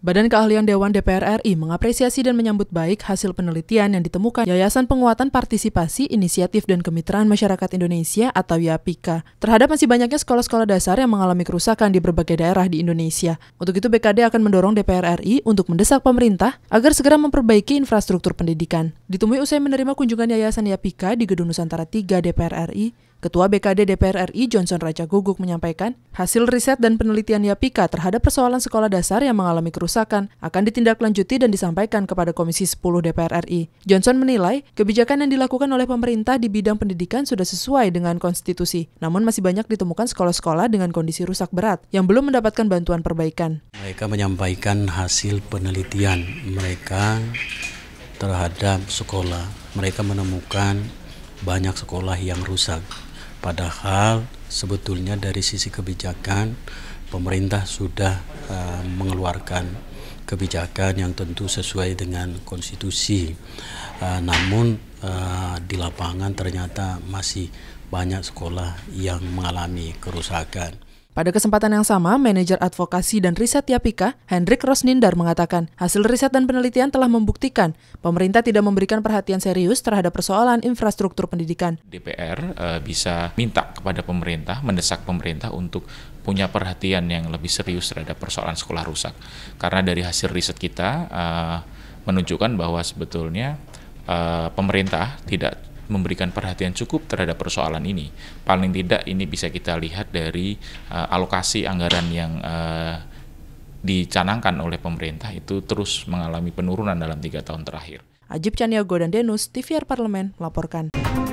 Badan Keahlian Dewan DPR RI mengapresiasi dan menyambut baik hasil penelitian yang ditemukan Yayasan Penguatan Partisipasi Inisiatif dan Kemitraan Masyarakat Indonesia atau YAPIKA terhadap masih banyaknya sekolah-sekolah dasar yang mengalami kerusakan di berbagai daerah di Indonesia. Untuk itu BKD akan mendorong DPR RI untuk mendesak pemerintah agar segera memperbaiki infrastruktur pendidikan. Ditemui usai menerima kunjungan Yayasan Yapika di Gedung Nusantara 3 DPR RI, Ketua BKD DPR RI Johnson Raja Guguk menyampaikan, hasil riset dan penelitian Yapika terhadap persoalan sekolah dasar yang mengalami kerusakan akan ditindaklanjuti dan disampaikan kepada Komisi 10 DPR RI. Johnson menilai, kebijakan yang dilakukan oleh pemerintah di bidang pendidikan sudah sesuai dengan konstitusi, namun masih banyak ditemukan sekolah-sekolah dengan kondisi rusak berat yang belum mendapatkan bantuan perbaikan. Mereka menyampaikan hasil penelitian mereka terhadap sekolah. Mereka menemukan banyak sekolah yang rusak. Padahal sebetulnya dari sisi kebijakan pemerintah sudah uh, mengeluarkan kebijakan yang tentu sesuai dengan konstitusi. Uh, namun uh, di lapangan ternyata masih banyak sekolah yang mengalami kerusakan. Pada kesempatan yang sama, manajer advokasi dan riset Yapika, Hendrik Rosnindar mengatakan, hasil riset dan penelitian telah membuktikan pemerintah tidak memberikan perhatian serius terhadap persoalan infrastruktur pendidikan. DPR e, eh, bisa minta kepada pemerintah, mendesak pemerintah untuk punya perhatian yang lebih serius terhadap persoalan sekolah rusak. Karena dari hasil riset kita e, menunjukkan bahwa sebetulnya e, pemerintah tidak memberikan perhatian cukup terhadap persoalan ini. Paling tidak ini bisa kita lihat dari uh, alokasi anggaran yang uh, dicanangkan oleh pemerintah itu terus mengalami penurunan dalam tiga tahun terakhir. Ajib Caniago dan Denus, TVR Parlemen, melaporkan.